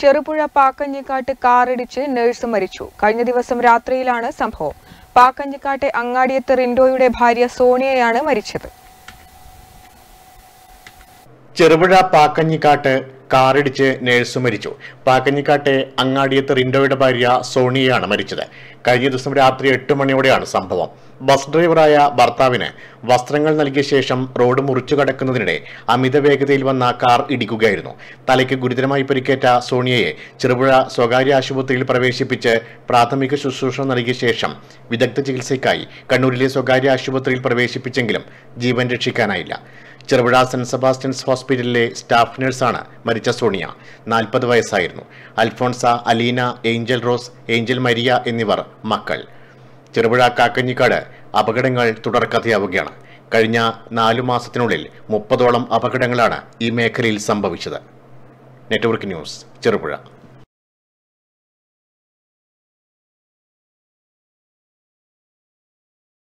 ചെറുപുഴ പാക്കഞ്ഞിക്കാട്ട് കാറിടിച്ച് നഴ്സ് മരിച്ചു കഴിഞ്ഞ ദിവസം രാത്രിയിലാണ് സംഭവം പാക്കഞ്ഞിക്കാട്ടെ അങ്ങാടിയത്ത് റിൻഡോയുടെ ഭാര്യ സോണിയയാണ് മരിച്ചത് ചെറുപുഴ പാക്കഞ്ഞിക്കാട്ട് കാറിടിച്ച് നേഴ്സ് മരിച്ചു പാക്കഞ്ഞിക്കാട്ടെ അങ്ങാടിയത്ത് റിൻഡോയുടെ ഭാര്യ സോണിയയാണ് മരിച്ചത് കഴിഞ്ഞ ദിവസം രാത്രി എട്ട് മണിയോടെയാണ് സംഭവം ബസ് ഡ്രൈവറായ ഭർത്താവിന് വസ്ത്രങ്ങൾ നൽകിയ ശേഷം റോഡ് മുറിച്ചു കടക്കുന്നതിനിടെ അമിത വേഗതയിൽ വന്ന കാർ ഇടിക്കുകയായിരുന്നു തലയ്ക്ക് ഗുരുതരമായി പരിക്കേറ്റ സോണിയയെ ചെറുപുഴ സ്വകാര്യ ആശുപത്രിയിൽ പ്രവേശിപ്പിച്ച് പ്രാഥമിക ശുശ്രൂഷ നൽകിയ ശേഷം വിദഗ്ധ ചികിത്സയ്ക്കായി കണ്ണൂരിലെ സ്വകാര്യ ആശുപത്രിയിൽ പ്രവേശിപ്പിച്ചെങ്കിലും ജീവൻ രക്ഷിക്കാനായില്ല ചെറുപുഴ സെന്റ് സെബാസ്റ്റ്യൻസ് ഹോസ്പിറ്റലിലെ സ്റ്റാഫ് നഴ്സാണ് മരിച്ച സോണിയ നാൽപ്പത് വയസ്സായിരുന്നു Alphonsa Aleena Angel Rose Angel Maria എന്നിവർ മക്കൾ ചെറുപുഴ കാക്കഞ്ഞിക്കാട് അപകടങ്ങൾ തുടർക്കഥയാവുകയാണ് കഴിഞ്ഞ നാലു മാസത്തിനുള്ളിൽ മുപ്പതോളം അപകടങ്ങളാണ് ഈ മേഖലയിൽ സംഭവിച്ചത് നെറ്റ്വർക്ക് ന്യൂസ് ചെറുപുഴ